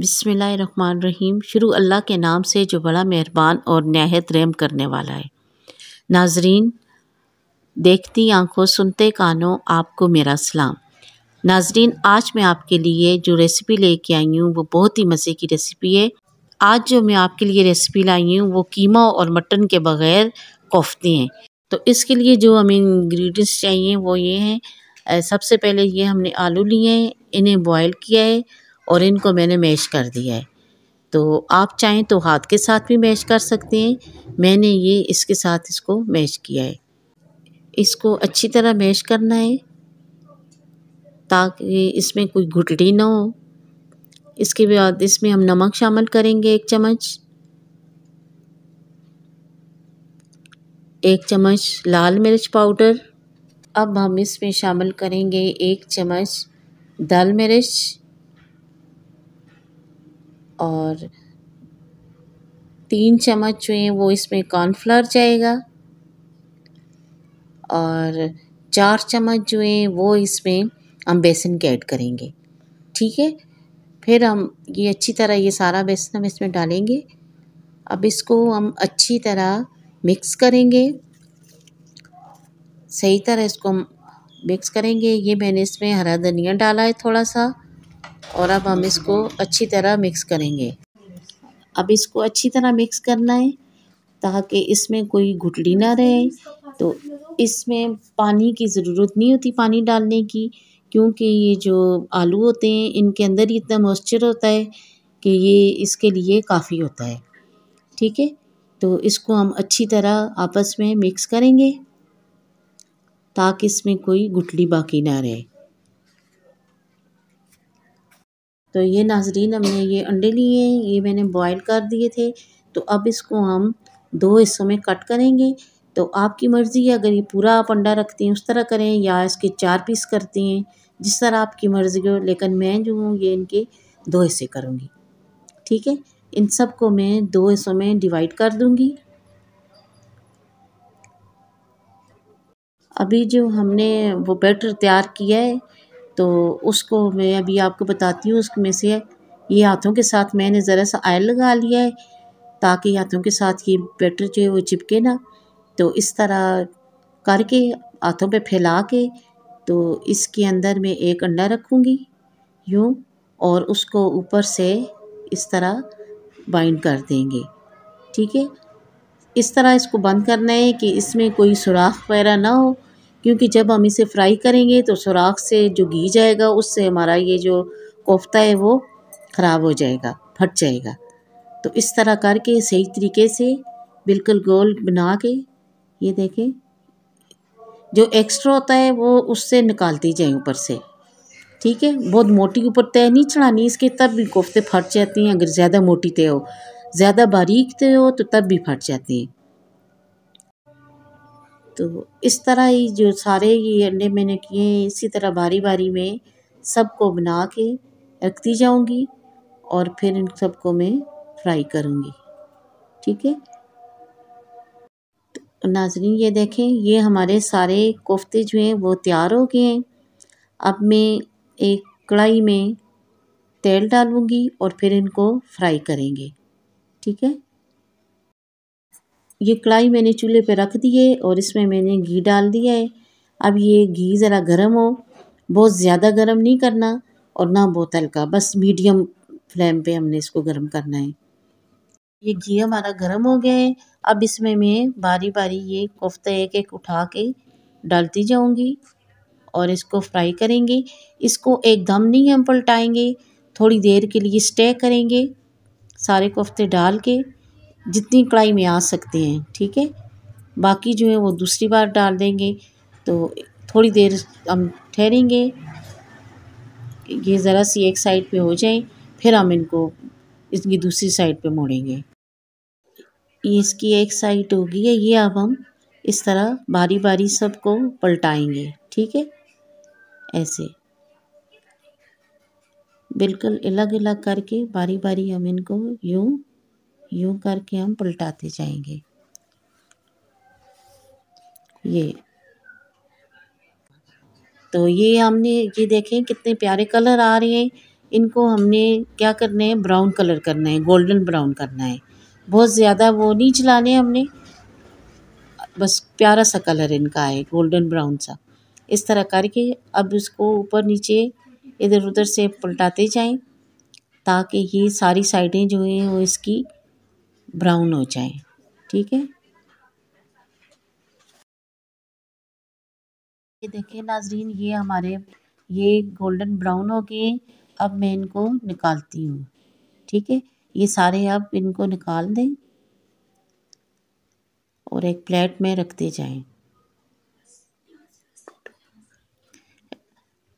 बिसमीम शुरू अल्लाह के नाम से जो बड़ा मेहरबान और नहायत रहम करने वाला है नाजरीन देखती आंखों सुनते कानों आपको मेरा सलाम नाजरीन आज मैं आपके लिए जो रेसिपी लेके आई हूँ वो बहुत ही मज़े की रेसिपी है आज जो मैं आपके लिए रेसिपी लाई हूँ वो कीमा और मटन के बग़ैर कोफ्ते हैं तो इसके लिए जो हमें इंग्रेडिएंट्स चाहिए वो ये हैं सबसे पहले ये हमने आलू लिए हैं इन्हें बॉयल किया है और इनको मैंने मैश कर दिया है तो आप चाहें तो हाथ के साथ भी मैश कर सकते हैं मैंने ये इसके साथ इसको मैश किया है इसको अच्छी तरह मैश करना है ताकि इसमें कोई घुटड़ी ना हो इसके बाद इसमें हम नमक शामिल करेंगे एक चम्मच एक चम्मच लाल मिर्च पाउडर अब हम इसमें शामिल करेंगे एक चम्मच दाल मिर्च और तीन चम्मच जो है वो इसमें कॉर्नफ्लावर जाएगा और चार चम्मच जो है वो इसमें हम बेसन के ऐड करेंगे ठीक है फिर हम ये अच्छी तरह ये सारा बेसन हम इसमें डालेंगे अब इसको हम अच्छी तरह मिक्स करेंगे सही तरह इसको मिक्स करेंगे ये मैंने इसमें हरा धनिया डाला है थोड़ा सा और अब हम इसको अच्छी तरह मिक्स करेंगे अब इसको अच्छी तरह मिक्स करना है ताकि इसमें कोई घुटली ना रहे तो इसमें पानी की ज़रूरत नहीं होती पानी डालने की क्योंकि ये जो आलू होते हैं इनके अंदर ही इतना मॉइस्चर होता है कि ये इसके लिए काफ़ी होता है ठीक है तो इसको हम अच्छी तरह आपस में मिक्स करेंगे ताकि इसमें कोई घुटली बाकी ना रहे तो ये नाजरीन हमने ये अंडे लिए हैं ये मैंने बॉयल कर दिए थे तो अब इसको हम दो हिस्सों में कट करेंगे तो आपकी मर्ज़ी है अगर ये पूरा आप अंडा रखते हैं उस तरह करें या इसके चार पीस करते हैं जिस तरह आपकी मर्ज़ी हो लेकिन मैं जो हूँ ये इनके दो हिस्से करूँगी ठीक है इन सब को मैं दो हिस्सों में डिवाइड कर दूँगी अभी जो हमने वो बैटर तैयार किया है तो उसको मैं अभी आपको बताती हूँ उसमें से ये हाथों के साथ मैंने ज़रा सा आयल लगा लिया है ताकि हाथों के साथ ये बैटर जो है वो चिपके ना तो इस तरह करके हाथों पे फैला के तो इसके अंदर मैं एक अंडा रखूँगी यूँ और उसको ऊपर से इस तरह बाइंड कर देंगे ठीक है इस तरह इसको बंद करना है कि इसमें कोई सुराख वगैरह ना हो क्योंकि जब हम इसे फ्राई करेंगे तो सुराख से जो घी जाएगा उससे हमारा ये जो कोफ्ता है वो ख़राब हो जाएगा फट जाएगा तो इस तरह करके सही तरीके से बिल्कुल गोल बना के ये देखें जो एक्स्ट्रा होता है वो उससे निकालती जाए ऊपर से ठीक है बहुत मोटी ऊपर तय नहीं चढ़ानी इसके तब भी कोफ्ते फट जाती हैं अगर ज़्यादा मोटी तय हो ज़्यादा बारीक तय हो तो तब भी फट जाती हैं तो इस तरह ही जो सारे ये अंडे मैंने किए हैं इसी तरह बारी बारी में सबको बना के रखती जाऊंगी और फिर इन सबको मैं फ्राई करूंगी ठीक है तो नाजरीन ये देखें ये हमारे सारे कोफ्ते जो हैं वो तैयार हो गए हैं अब मैं एक कढ़ाई में तेल डालूंगी और फिर इनको फ्राई करेंगे ठीक है ये कढ़ाई मैंने चूल्हे पे रख दी है और इसमें मैंने घी डाल दिया है अब ये घी ज़रा गर्म हो बहुत ज़्यादा गर्म नहीं करना और ना बहुत हल्का बस मीडियम फ्लेम पे हमने इसको गर्म करना है ये घी हमारा गर्म हो गया है अब इसमें मैं बारी बारी ये कोफ्ते एक एक उठा के डालती जाऊँगी और इसको फ्राई करेंगे इसको एकदम नहीं हम पलटाएँगे थोड़ी देर के लिए स्टे करेंगे सारे कोफ्ते डाल के जितनी कढ़ाई में आ सकते हैं ठीक है बाकी जो है वो दूसरी बार डाल देंगे तो थोड़ी देर हम ठहरेंगे ये ज़रा सी एक साइड पे हो जाए फिर हम इनको इसकी दूसरी साइड पे मोड़ेंगे इसकी एक साइड होगी है ये अब हम इस तरह बारी बारी सबको पलटाएंगे ठीक है ऐसे बिल्कुल अलग अलग करके बारी बारी हम इनको यूँ यूं करके हम पलटाते जाएंगे ये तो ये हमने ये देखें कितने प्यारे कलर आ रहे हैं इनको हमने क्या करना है ब्राउन कलर करना है गोल्डन ब्राउन करना है बहुत ज़्यादा वो नहीं चलाने हमने बस प्यारा सा कलर इनका है गोल्डन ब्राउन सा इस तरह करके अब इसको ऊपर नीचे इधर उधर से पलटाते जाएं ताकि ये सारी साइडें जो हैं वो इसकी ब्राउन हो जाए ठीक है ये देखिए नाजरीन ये हमारे ये गोल्डन ब्राउन हो गए अब मैं इनको निकालती हूँ ठीक है ये सारे अब इनको निकाल दें और एक प्लेट में रखते जाएं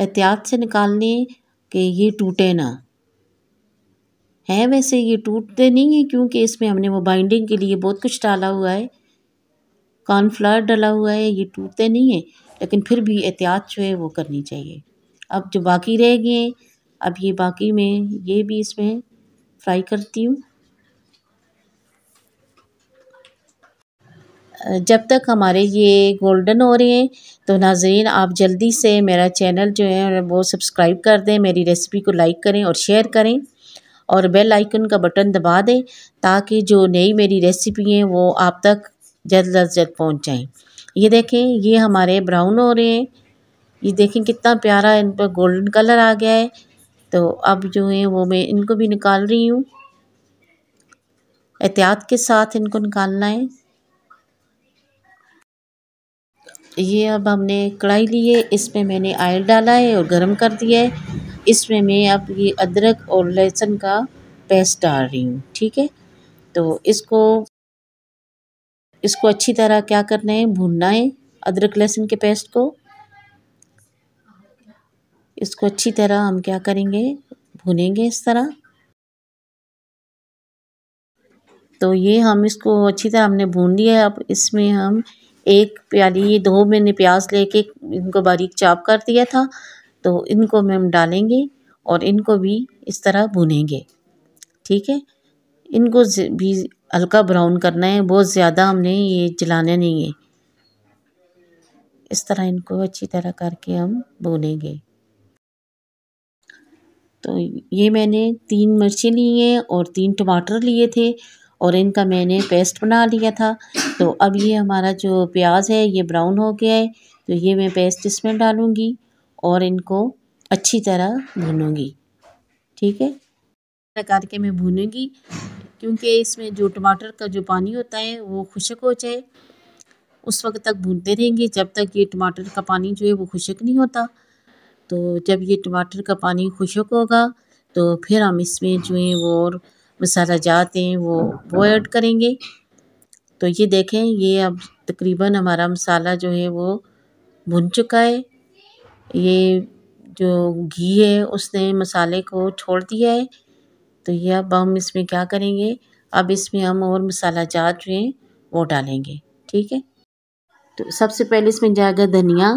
एहतियात से निकालने कि ये टूटे ना है वैसे ये टूटते नहीं है क्योंकि इसमें हमने वो बाइंडिंग के लिए बहुत कुछ डाला हुआ है कॉर्नफ्लावर डाला हुआ है ये टूटते नहीं है लेकिन फिर भी एहतियात जो है वो करनी चाहिए अब जो बाकी रह गए अब ये बाकी में ये भी इसमें फ्राई करती हूँ जब तक हमारे ये गोल्डन हो रहे हैं तो नाजरीन आप जल्दी से मेरा चैनल जो है वो सब्सक्राइब कर दें मेरी रेसिपी को लाइक करें और शेयर करें और बेल आइकन का बटन दबा दें ताकि जो नई मेरी रेसिपी हैं वो आप तक जल्द अज जल्द पहुँच जाएँ ये देखें ये हमारे ब्राउन हो रहे हैं ये देखें कितना प्यारा इन पर गोल्डन कलर आ गया है तो अब जो है वो मैं इनको भी निकाल रही हूँ एहतियात के साथ इनको निकालना है ये अब हमने कढ़ाई ली है इसमें मैंने आयल डाला है और गर्म कर दिया है इसमें मैं अब ये अदरक और लहसुन का पेस्ट डाल रही हूँ ठीक है तो इसको इसको अच्छी तरह क्या करना है भूनना है अदरक लहसुन के पेस्ट को इसको अच्छी तरह हम क्या करेंगे भुनेंगे इस तरह तो ये हम इसको अच्छी तरह हमने भून लिया है अब इसमें हम एक प्याली ये दो मैंने प्याज लेके इनको बारीक चाप कर दिया था तो इनको हम डालेंगे और इनको भी इस तरह भुनेंगे ठीक है इनको भी हल्का ब्राउन करना है बहुत ज़्यादा हमने ये जलाना नहीं है इस तरह इनको अच्छी तरह करके हम भुनेंगे तो ये मैंने तीन मिर्ची ली हैं और तीन टमाटर लिए थे और इनका मैंने पेस्ट बना लिया था तो अब ये हमारा जो प्याज है ये ब्राउन हो गया है तो ये मैं पेस्ट इसमें डालूँगी और इनको अच्छी तरह भूनूँगी ठीक है प्रकार के मैं भूनूंगी क्योंकि इसमें जो टमाटर का जो पानी होता है वो खुशक हो जाए उस वक्त तक भूनते रहेंगे जब तक ये टमाटर का पानी जो है वो खुशक नहीं होता तो जब ये टमाटर का पानी खुशक होगा तो फिर हम इसमें जो है वो और मसाला जाते हैं वो वो ऐड करेंगे तो ये देखें ये अब तकरीबन हमारा मसाला जो है वो भुन चुका है ये जो घी है उसने मसाले को छोड़ दिया है तो ये अब हम इसमें क्या करेंगे अब इसमें हम और मसाला जात जो है वो डालेंगे ठीक है तो सबसे पहले इसमें जाएगा धनिया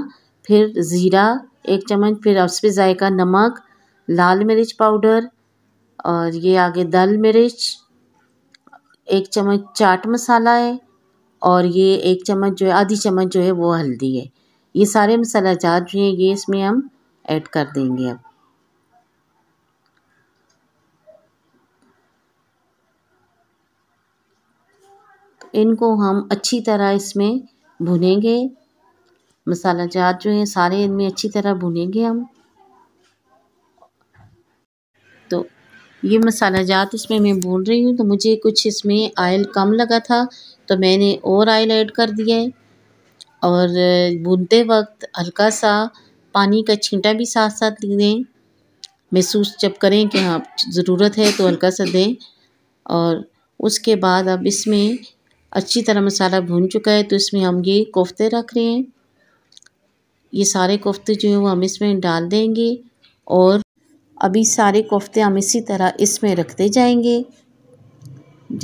फिर ज़ीरा एक चम्मच फिर उस पर जाएगा नमक लाल मिर्च पाउडर और ये आगे दल मिर्च एक चम्मच चाट मसाला है और ये एक चम्मच जो है आधी चम्मच जो है वो हल्दी है ये सारे मसाला जात जो हैं ये इसमें हम ऐड कर देंगे अब इनको हम अच्छी तरह इसमें भुनेंगे मसाला जात जो हैं सारे इनमें अच्छी तरह भुनेंगे हम तो ये मसाला जात इसमें मैं भून रही हूँ तो मुझे कुछ इसमें आयल कम लगा था तो मैंने और आयल ऐड कर दिया है और बुनते वक्त हल्का सा पानी का छींटा भी साथ साथ दें महसूस जब करें कि हाँ ज़रूरत है तो हल्का सा दें और उसके बाद अब इसमें अच्छी तरह मसाला भून चुका है तो इसमें हम ये कोफ्ते रख रहे हैं ये सारे कोफ्ते जो हैं वो हम इसमें डाल देंगे और अभी सारे कोफ्ते हम इसी तरह इसमें रखते जाएंगे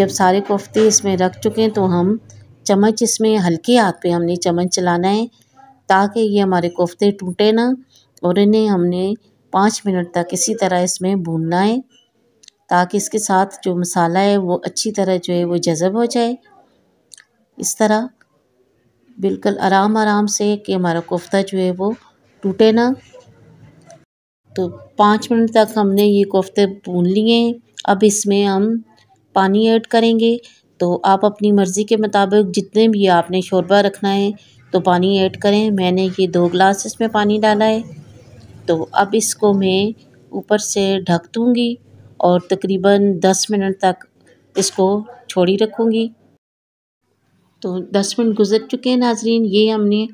जब सारे कोफ्ते इसमें रख चुके हैं तो हम चम्मच इसमें हल्के हाथ पे हमने चम्मच चलाना है ताकि ये हमारे कोफ्ते टूटे ना और इन्हें हमने पाँच मिनट तक इसी तरह इसमें भूनना है ताकि इसके साथ जो मसाला है वो अच्छी तरह जो है वो जज़ब हो जाए इस तरह बिल्कुल आराम आराम से कि हमारा कोफ्ता जो है वो टूटे ना तो पाँच मिनट तक हमने ये कोफ्ते भून लिए अब इसमें हम पानी ऐड करेंगे तो आप अपनी मर्ज़ी के मुताबिक जितने भी आपने शोरबा रखना है तो पानी ऐड करें मैंने ये दो ग्लास इसमें पानी डाला है तो अब इसको मैं ऊपर से ढक दूँगी और तकरीबन दस मिनट तक इसको छोड़ी रखूँगी तो दस मिनट गुजर चुके हैं नाजरीन ये हमने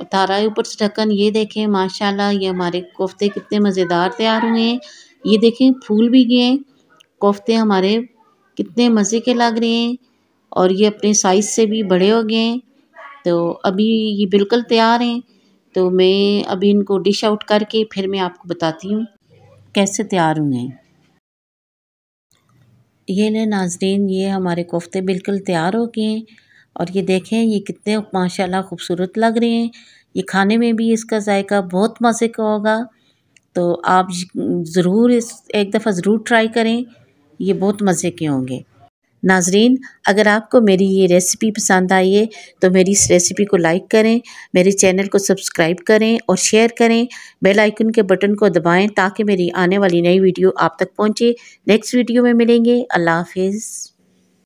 उतारा है ऊपर से ढक्कन ये देखें माशाल्लाह ये हमारे कोफ्ते कितने मज़ेदार तैयार हुए हैं ये देखें फूल भी गए कोफ्ते हमारे कितने मज़े के लग रहे हैं और ये अपने साइज़ से भी बड़े हो गए हैं तो अभी ये बिल्कुल तैयार हैं तो मैं अभी इनको डिश आउट करके फिर मैं आपको बताती हूँ कैसे तैयार हुए हैं ये ले नाजरीन ये हमारे कोफ्ते बिल्कुल तैयार हो गए हैं और ये देखें ये कितने माशाल्लाह खूबसूरत लग रहे हैं ये खाने में भी इसका जायका बहुत मज़े का होगा तो आप ज़रूर इस एक दफ़ा ज़रूर ट्राई करें ये बहुत मज़े के होंगे नाजरीन अगर आपको मेरी ये रेसिपी पसंद आई है तो मेरी इस रेसिपी को लाइक करें मेरे चैनल को सब्सक्राइब करें और शेयर करें बेल आइकन के बटन को दबाएं ताकि मेरी आने वाली नई वीडियो आप तक पहुंचे नेक्स्ट वीडियो में मिलेंगे अल्लाह हाफिज़